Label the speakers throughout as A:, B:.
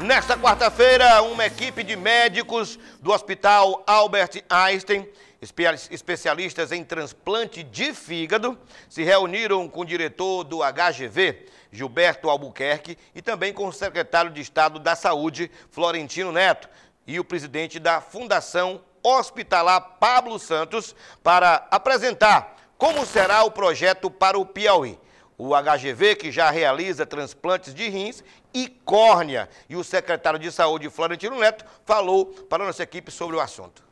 A: Nesta quarta-feira, uma equipe de médicos do Hospital Albert Einstein, especialistas em transplante de fígado, se reuniram com o diretor do HGV, Gilberto Albuquerque, e também com o secretário de Estado da Saúde, Florentino Neto, e o presidente da Fundação Hospitalar Pablo Santos, para apresentar como será o projeto para o Piauí o HGV, que já realiza transplantes de rins e córnea. E o secretário de Saúde, Florentino Neto, falou para a nossa equipe sobre o assunto.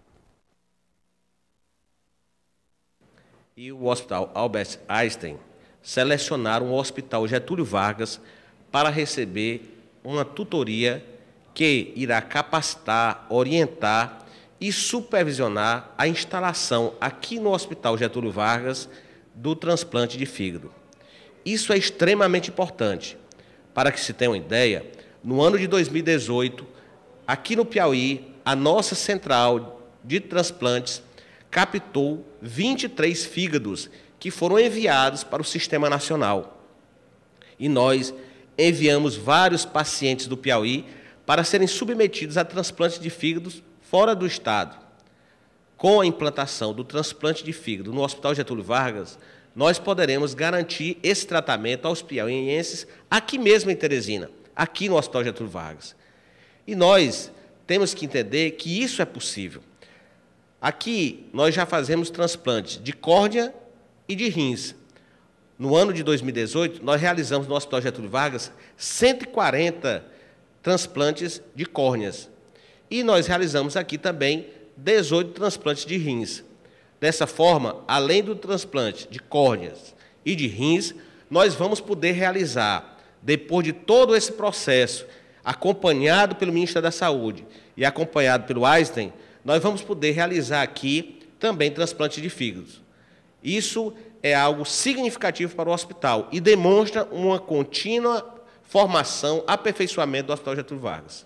B: E o Hospital Albert Einstein selecionaram o Hospital Getúlio Vargas para receber uma tutoria que irá capacitar, orientar e supervisionar a instalação aqui no Hospital Getúlio Vargas do transplante de fígado. Isso é extremamente importante. Para que se tenha uma ideia, no ano de 2018, aqui no Piauí, a nossa central de transplantes captou 23 fígados que foram enviados para o Sistema Nacional. E nós enviamos vários pacientes do Piauí para serem submetidos a transplantes de fígados fora do estado com a implantação do transplante de fígado no Hospital Getúlio Vargas, nós poderemos garantir esse tratamento aos piauienses aqui mesmo em Teresina, aqui no Hospital Getúlio Vargas. E nós temos que entender que isso é possível. Aqui nós já fazemos transplantes de córnea e de rins. No ano de 2018, nós realizamos no Hospital Getúlio Vargas 140 transplantes de córneas. E nós realizamos aqui também 18 transplantes de rins. Dessa forma, além do transplante de córneas e de rins, nós vamos poder realizar, depois de todo esse processo, acompanhado pelo Ministério da Saúde e acompanhado pelo Einstein, nós vamos poder realizar aqui também transplante de fígados. Isso é algo significativo para o hospital e demonstra uma contínua formação, aperfeiçoamento do Hospital Getúlio Vargas.